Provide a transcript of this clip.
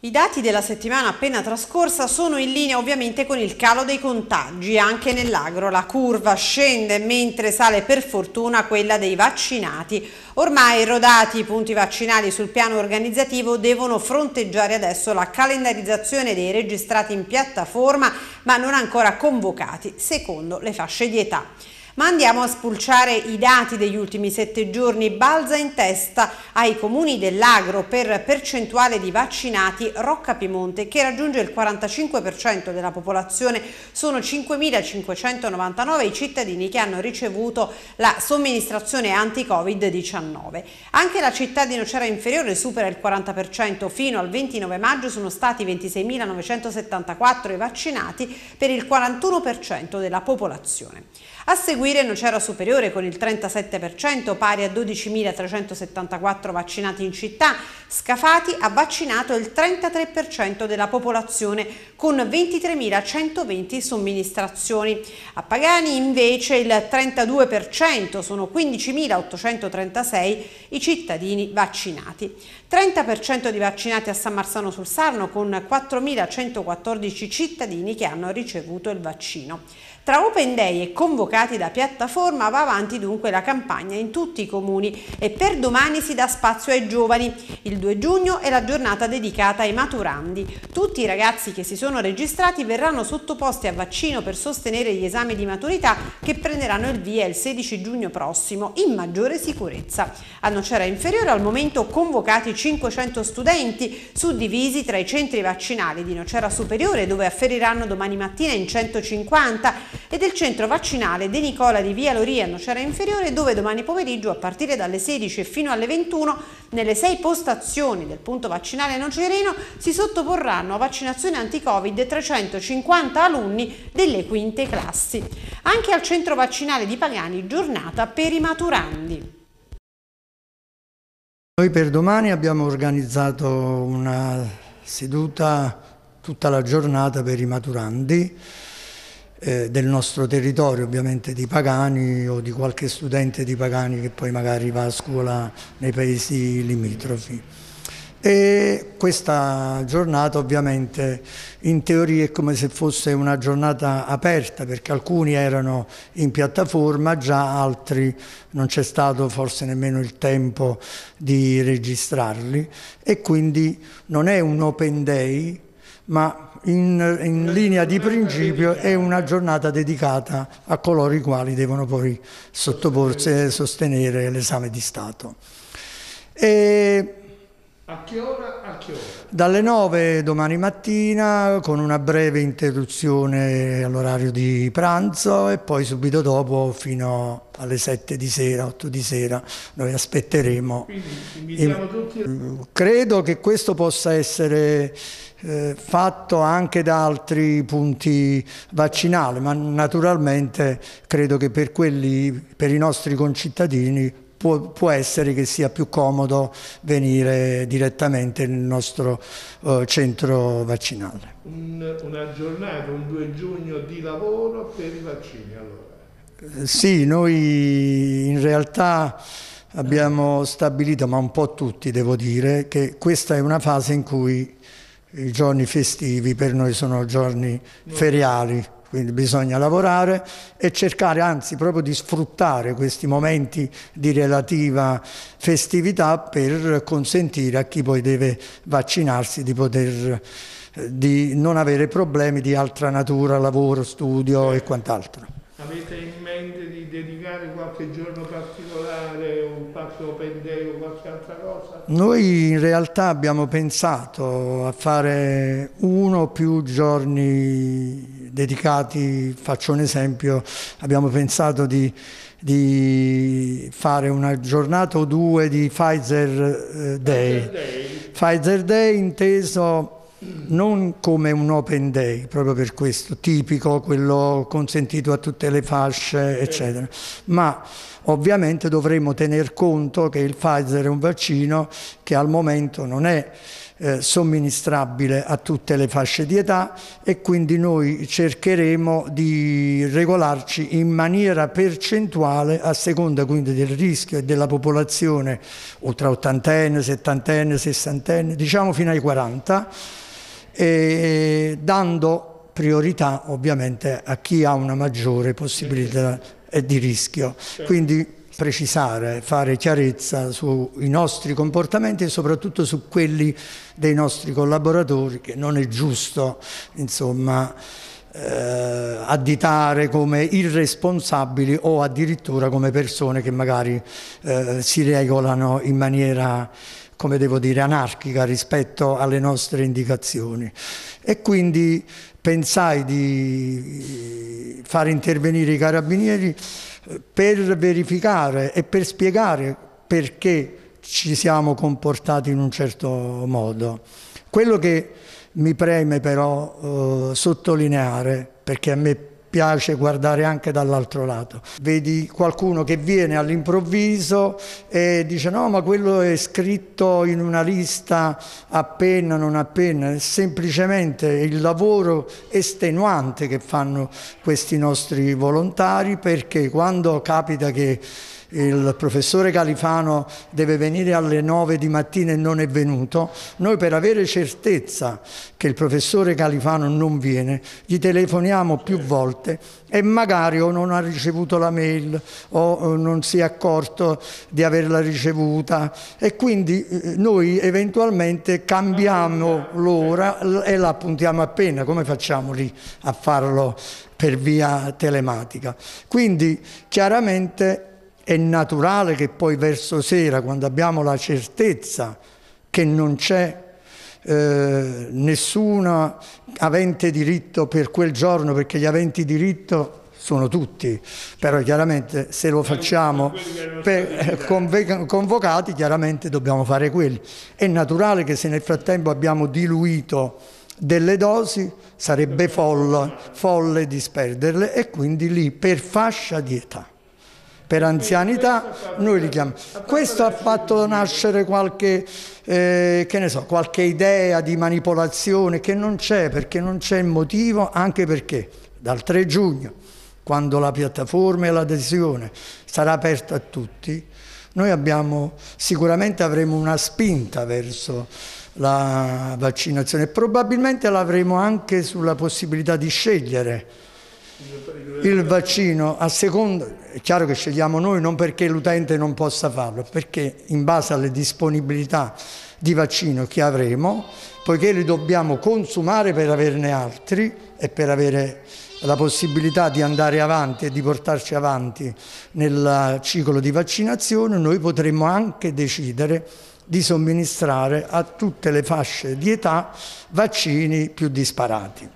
I dati della settimana appena trascorsa sono in linea ovviamente con il calo dei contagi, anche nell'agro la curva scende mentre sale per fortuna quella dei vaccinati. Ormai rodati i punti vaccinali sul piano organizzativo devono fronteggiare adesso la calendarizzazione dei registrati in piattaforma ma non ancora convocati secondo le fasce di età. Ma andiamo a spulciare i dati degli ultimi sette giorni. Balza in testa ai comuni dell'agro per percentuale di vaccinati Rocca Piemonte che raggiunge il 45% della popolazione. Sono 5.599 i cittadini che hanno ricevuto la somministrazione anti-Covid-19. Anche la città di Nocera Inferiore supera il 40%. Fino al 29 maggio sono stati 26.974 i vaccinati per il 41% della popolazione. A seguire seguire Nocera Superiore con il 37% pari a 12.374 vaccinati in città. Scafati ha vaccinato il 33% della popolazione con 23.120 somministrazioni. A Pagani invece il 32% sono 15.836 i cittadini vaccinati. 30% di vaccinati a San Marzano sul Sarno con 4.114 cittadini che hanno ricevuto il vaccino. Tra Open Day e convocati da piattaforma va avanti dunque la campagna in tutti i comuni e per domani si dà spazio ai giovani. Il 2 giugno è la giornata dedicata ai maturandi. Tutti i ragazzi che si sono registrati verranno sottoposti a vaccino per sostenere gli esami di maturità che prenderanno il via il 16 giugno prossimo in maggiore sicurezza. A Nocera Inferiore al momento convocati 500 studenti suddivisi tra i centri vaccinali di Nocera Superiore dove afferiranno domani mattina in 150 e del centro vaccinale De Nicola di Via Loria a Nocera Inferiore dove domani pomeriggio a partire dalle 16 fino alle 21 nelle sei postazioni del punto vaccinale nocerino si sottoporranno a vaccinazione anti-covid 350 alunni delle quinte classi. Anche al centro vaccinale di Pagani giornata per i maturandi. Noi per domani abbiamo organizzato una seduta tutta la giornata per i maturandi eh, del nostro territorio, ovviamente di Pagani o di qualche studente di Pagani che poi magari va a scuola nei paesi limitrofi. E questa giornata ovviamente in teoria è come se fosse una giornata aperta perché alcuni erano in piattaforma, già altri non c'è stato forse nemmeno il tempo di registrarli e quindi non è un open day ma in, in linea di principio è una giornata dedicata a coloro i quali devono poi sottoporsi e sostenere l'esame di Stato. E a che ora? A che ora? Dalle 9 domani mattina con una breve interruzione all'orario di pranzo e poi subito dopo fino alle 7 di sera, 8 di sera noi aspetteremo. Quindi invitiamo e, tutti. Credo che questo possa essere eh, fatto anche da altri punti vaccinali, ma naturalmente credo che per quelli, per i nostri concittadini può, può, essere che sia più comodo venire direttamente nel nostro eh, centro vaccinale. Un, una giornata, un 2 giugno di lavoro per i vaccini allora? Eh, sì, noi in realtà abbiamo stabilito, ma un po' tutti devo dire, che questa è una fase in cui i giorni festivi per noi sono giorni feriali quindi bisogna lavorare e cercare anzi proprio di sfruttare questi momenti di relativa festività per consentire a chi poi deve vaccinarsi di poter eh, di non avere problemi di altra natura, lavoro, studio e quant'altro. Avete in mente di dedicare qualche giorno particolare, un parco pendeo, qualche altra cosa? Noi in realtà abbiamo pensato a fare uno o più giorni dedicati, faccio un esempio, abbiamo pensato di, di fare una giornata o due di Pfizer eh, Day. Pfizer Day, Pfizer Day inteso non come un open day, proprio per questo, tipico, quello consentito a tutte le fasce, eccetera, ma ovviamente dovremmo tener conto che il Pfizer è un vaccino che al momento non è eh, somministrabile a tutte le fasce di età e quindi noi cercheremo di regolarci in maniera percentuale a seconda quindi del rischio e della popolazione oltre ottantenne, settantenne, sessantenne, diciamo fino ai 40, e, dando priorità ovviamente a chi ha una maggiore possibilità di rischio. Certo. Quindi precisare, fare chiarezza sui nostri comportamenti e soprattutto su quelli dei nostri collaboratori che non è giusto insomma, eh, additare come irresponsabili o addirittura come persone che magari eh, si regolano in maniera come devo dire, anarchica rispetto alle nostre indicazioni. E quindi pensai di far intervenire i carabinieri per verificare e per spiegare perché ci siamo comportati in un certo modo. Quello che mi preme però eh, sottolineare, perché a me piace guardare anche dall'altro lato. Vedi qualcuno che viene all'improvviso e dice no ma quello è scritto in una lista appena, non appena, è semplicemente il lavoro estenuante che fanno questi nostri volontari perché quando capita che il professore Califano deve venire alle 9 di mattina e non è venuto, noi per avere certezza che il professore Califano non viene, gli telefoniamo più volte e magari o non ha ricevuto la mail o eh, non si è accorto di averla ricevuta e quindi eh, noi eventualmente cambiamo l'ora e la puntiamo appena, come facciamo lì a farlo per via telematica. Quindi chiaramente è naturale che poi verso sera, quando abbiamo la certezza che non c'è eh, nessuna avente diritto per quel giorno, perché gli aventi diritto sono tutti, però chiaramente se lo facciamo per, convocati chiaramente dobbiamo fare quelli. È naturale che se nel frattempo abbiamo diluito delle dosi sarebbe folle, folle disperderle e quindi lì per fascia di età per anzianità, noi li chiamiamo. Questo ha fatto nascere qualche, eh, che ne so, qualche idea di manipolazione che non c'è, perché non c'è motivo, anche perché dal 3 giugno, quando la piattaforma e l'adesione sarà aperta a tutti, noi abbiamo, sicuramente avremo una spinta verso la vaccinazione e probabilmente l'avremo anche sulla possibilità di scegliere il vaccino a seconda, è chiaro che scegliamo noi non perché l'utente non possa farlo, perché in base alle disponibilità di vaccino che avremo, poiché li dobbiamo consumare per averne altri e per avere la possibilità di andare avanti e di portarci avanti nel ciclo di vaccinazione, noi potremmo anche decidere di somministrare a tutte le fasce di età vaccini più disparati.